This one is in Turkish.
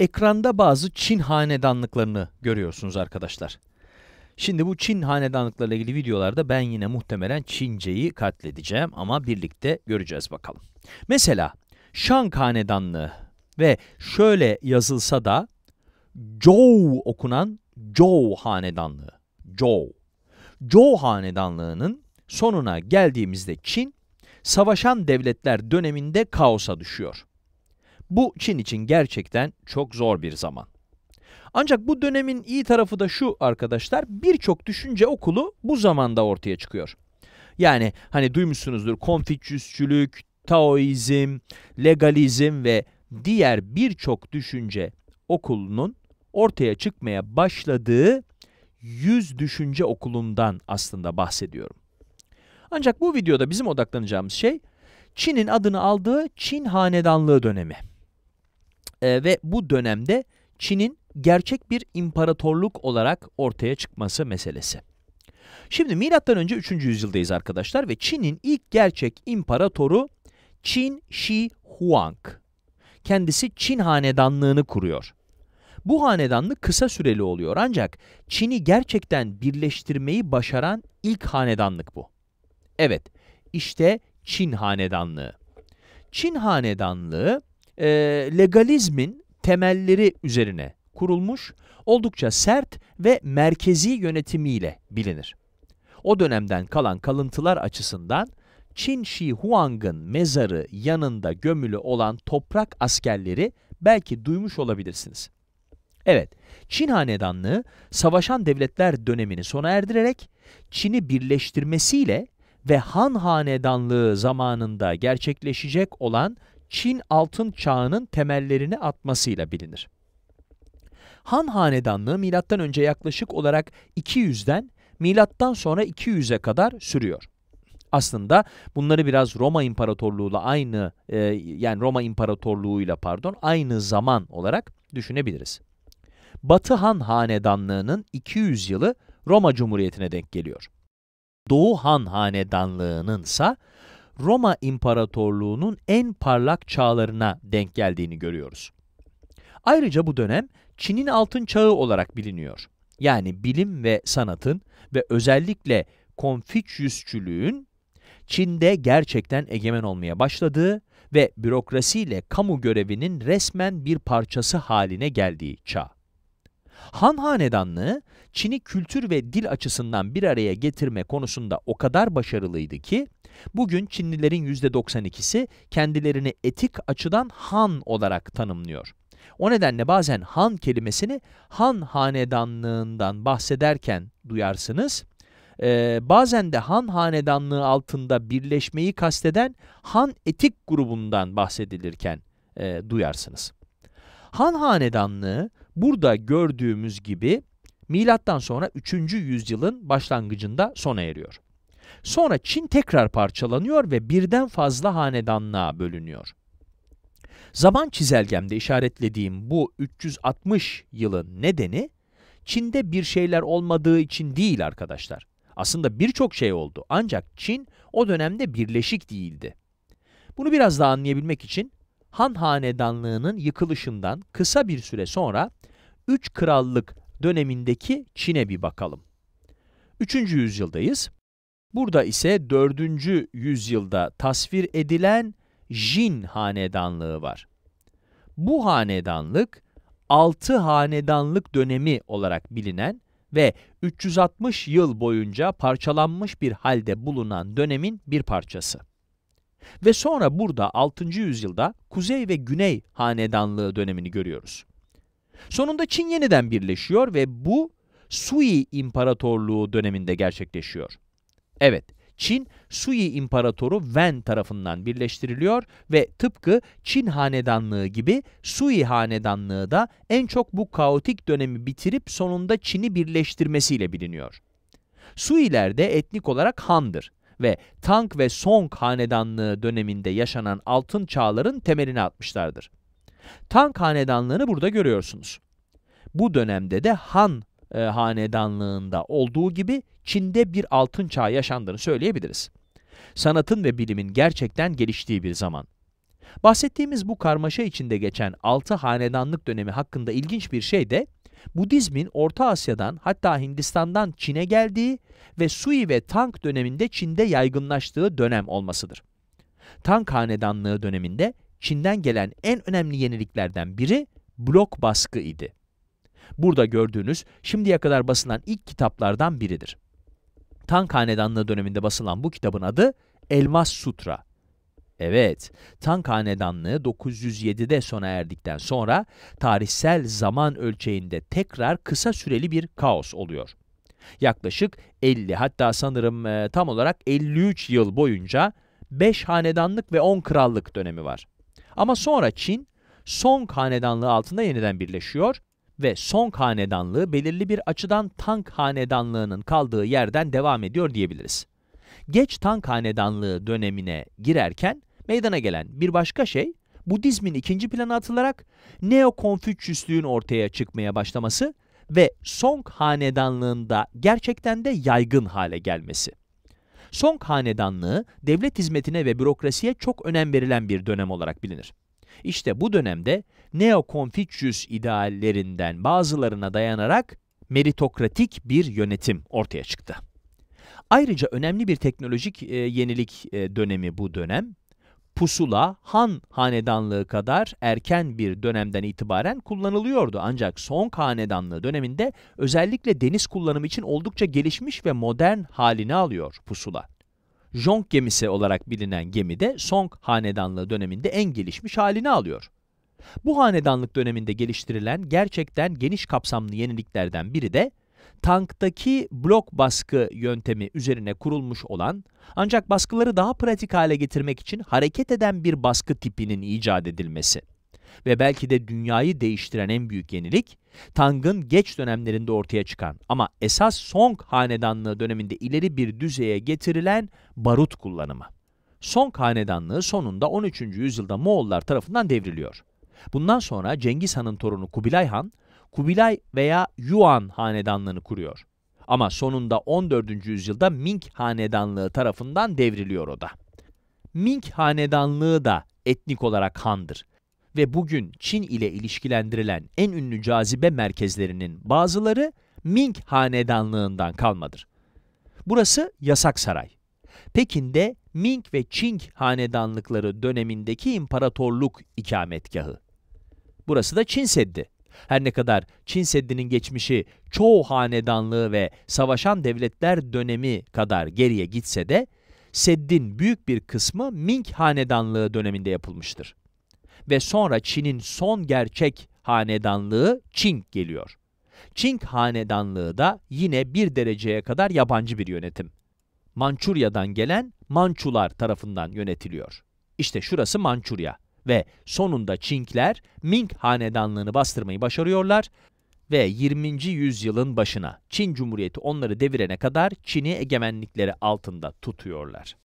ekranda bazı Çin hanedanlıklarını görüyorsunuz arkadaşlar. Şimdi bu Çin hanedanlıklarıyla ilgili videolarda ben yine muhtemelen Çince'yi katledeceğim ama birlikte göreceğiz bakalım. Mesela Şang hanedanlığı ve şöyle yazılsa da Zhou okunan Zhou hanedanlığı. Zhou. Zhou hanedanlığının sonuna geldiğimizde Çin, savaşan devletler döneminde kaosa düşüyor. Bu Çin için gerçekten çok zor bir zaman. Ancak bu dönemin iyi tarafı da şu arkadaşlar, birçok düşünce okulu bu zamanda ortaya çıkıyor. Yani hani duymuşsunuzdur Konfüçyüsçülük, Taoizm, legalizm ve diğer birçok düşünce okulunun ortaya çıkmaya başladığı yüz düşünce okulundan aslında bahsediyorum. Ancak bu videoda bizim odaklanacağımız şey Çin'in adını aldığı Çin hanedanlığı dönemi. E, ve bu dönemde Çin'in gerçek bir imparatorluk olarak ortaya çıkması meselesi. Şimdi milattan önce 3. yüzyıldayız arkadaşlar ve Çin'in ilk gerçek imparatoru Çin Shi Huang. Kendisi Çin hanedanlığını kuruyor. Bu hanedanlık kısa süreli oluyor ancak Çin'i gerçekten birleştirmeyi başaran ilk hanedanlık bu. Evet, işte Çin hanedanlığı. Çin hanedanlığı e, legalizmin temelleri üzerine kurulmuş, oldukça sert ve merkezi yönetimiyle bilinir. O dönemden kalan kalıntılar açısından Çin Shi Huang'ın mezarı yanında gömülü olan toprak askerleri belki duymuş olabilirsiniz. Evet, Çin hanedanlığı savaşan devletler dönemini sona erdirerek Çin'i birleştirmesiyle ve Han hanedanlığı zamanında gerçekleşecek olan Çin altın çağının temellerini atmasıyla bilinir. Han hanedanlığı milattan önce yaklaşık olarak 200'den milattan sonra 200'e kadar sürüyor. Aslında bunları biraz Roma İmparatorluğuyla aynı e, yani Roma İmparatorluğu'yla pardon aynı zaman olarak düşünebiliriz. Batı Han hanedanlığının 200 yılı Roma Cumhuriyeti'ne denk geliyor. Doğu Han hanedanlığının ise Roma İmparatorluğu'nun en parlak çağlarına denk geldiğini görüyoruz. Ayrıca bu dönem Çin'in altın çağı olarak biliniyor. Yani bilim ve sanatın ve özellikle Konfüçyüsçülüğün Çin'de gerçekten egemen olmaya başladığı ve bürokrasiyle kamu görevinin resmen bir parçası haline geldiği çağ. Han Hanedanlığı, Çin'i kültür ve dil açısından bir araya getirme konusunda o kadar başarılıydı ki, bugün Çinlilerin %92'si kendilerini etik açıdan Han olarak tanımlıyor. O nedenle bazen Han kelimesini Han Hanedanlığından bahsederken duyarsınız, ee, bazen de Han Hanedanlığı altında birleşmeyi kasteden Han etik grubundan bahsedilirken e, duyarsınız. Han Hanedanlığı Burada gördüğümüz gibi milattan sonra 3. yüzyılın başlangıcında sona eriyor. Sonra Çin tekrar parçalanıyor ve birden fazla hanedanlığa bölünüyor. Zaman çizelgemde işaretlediğim bu 360 yılın nedeni Çin'de bir şeyler olmadığı için değil arkadaşlar. Aslında birçok şey oldu ancak Çin o dönemde birleşik değildi. Bunu biraz daha anlayabilmek için Han hanedanlığının yıkılışından kısa bir süre sonra Üç Krallık dönemindeki Çin'e bir bakalım. Üçüncü yüzyıldayız. Burada ise dördüncü yüzyılda tasvir edilen Jin hanedanlığı var. Bu hanedanlık altı hanedanlık dönemi olarak bilinen ve 360 yıl boyunca parçalanmış bir halde bulunan dönemin bir parçası. Ve sonra burada 6. yüzyılda Kuzey ve Güney hanedanlığı dönemini görüyoruz. Sonunda Çin yeniden birleşiyor ve bu Sui İmparatorluğu döneminde gerçekleşiyor. Evet, Çin Sui İmparatoru Wen tarafından birleştiriliyor ve tıpkı Çin hanedanlığı gibi Sui hanedanlığı da en çok bu kaotik dönemi bitirip sonunda Çin'i birleştirmesiyle biliniyor. Suiler de etnik olarak Han'dır ve Tang ve Song hanedanlığı döneminde yaşanan altın çağların temelini atmışlardır. Tang hanedanlığını burada görüyorsunuz. Bu dönemde de Han e, hanedanlığında olduğu gibi Çin'de bir altın çağı yaşandığını söyleyebiliriz. Sanatın ve bilimin gerçekten geliştiği bir zaman. Bahsettiğimiz bu karmaşa içinde geçen altı hanedanlık dönemi hakkında ilginç bir şey de Budizmin Orta Asya'dan hatta Hindistan'dan Çin'e geldiği ve Sui ve Tang döneminde Çin'de yaygınlaştığı dönem olmasıdır. Tang hanedanlığı döneminde Çin'den gelen en önemli yeniliklerden biri blok baskı idi. Burada gördüğünüz şimdiye kadar basılan ilk kitaplardan biridir. Tang Hanedanlığı döneminde basılan bu kitabın adı Elmas Sutra Evet, Tang Hanedanlığı 907'de sona erdikten sonra tarihsel zaman ölçeğinde tekrar kısa süreli bir kaos oluyor. Yaklaşık 50 hatta sanırım e, tam olarak 53 yıl boyunca 5 hanedanlık ve 10 krallık dönemi var. Ama sonra Çin Song Hanedanlığı altında yeniden birleşiyor ve Song Hanedanlığı belirli bir açıdan Tang Hanedanlığı'nın kaldığı yerden devam ediyor diyebiliriz. Geç Tang Hanedanlığı dönemine girerken meydana gelen bir başka şey Budizmin ikinci plana atılarak Neo-Konfüçyüslüğün ortaya çıkmaya başlaması ve Song hanedanlığında gerçekten de yaygın hale gelmesi. Song hanedanlığı devlet hizmetine ve bürokrasiye çok önem verilen bir dönem olarak bilinir. İşte bu dönemde Neo-Konfüçyüs ideallerinden bazılarına dayanarak meritokratik bir yönetim ortaya çıktı. Ayrıca önemli bir teknolojik e, yenilik e, dönemi bu dönem pusula Han hanedanlığı kadar erken bir dönemden itibaren kullanılıyordu. Ancak Song hanedanlığı döneminde özellikle deniz kullanımı için oldukça gelişmiş ve modern halini alıyor pusula. Jong gemisi olarak bilinen gemi de Song hanedanlığı döneminde en gelişmiş halini alıyor. Bu hanedanlık döneminde geliştirilen gerçekten geniş kapsamlı yeniliklerden biri de tanktaki blok baskı yöntemi üzerine kurulmuş olan, ancak baskıları daha pratik hale getirmek için hareket eden bir baskı tipinin icat edilmesi. Ve belki de dünyayı değiştiren en büyük yenilik, Tang'ın geç dönemlerinde ortaya çıkan ama esas Song Hanedanlığı döneminde ileri bir düzeye getirilen barut kullanımı. Song Hanedanlığı sonunda 13. yüzyılda Moğollar tarafından devriliyor. Bundan sonra Cengiz Han'ın torunu Kubilay Han, Kubilay veya Yuan hanedanlığını kuruyor. Ama sonunda 14. yüzyılda Ming hanedanlığı tarafından devriliyor o da. Ming hanedanlığı da etnik olarak Han'dır ve bugün Çin ile ilişkilendirilen en ünlü cazibe merkezlerinin bazıları Ming hanedanlığından kalmadır. Burası Yasak Saray. Pekin'de Ming ve Qing hanedanlıkları dönemindeki imparatorluk ikametgahı. Burası da Çin Seddi. Her ne kadar Çin Seddi'nin geçmişi çoğu hanedanlığı ve savaşan devletler dönemi kadar geriye gitse de Seddin büyük bir kısmı Ming hanedanlığı döneminde yapılmıştır. Ve sonra Çin'in son gerçek hanedanlığı Qing geliyor. Qing hanedanlığı da yine bir dereceye kadar yabancı bir yönetim. Mançurya'dan gelen Mançular tarafından yönetiliyor. İşte şurası Mançurya ve sonunda Çinkler Ming hanedanlığını bastırmayı başarıyorlar ve 20. yüzyılın başına Çin Cumhuriyeti onları devirene kadar Çin'i egemenlikleri altında tutuyorlar.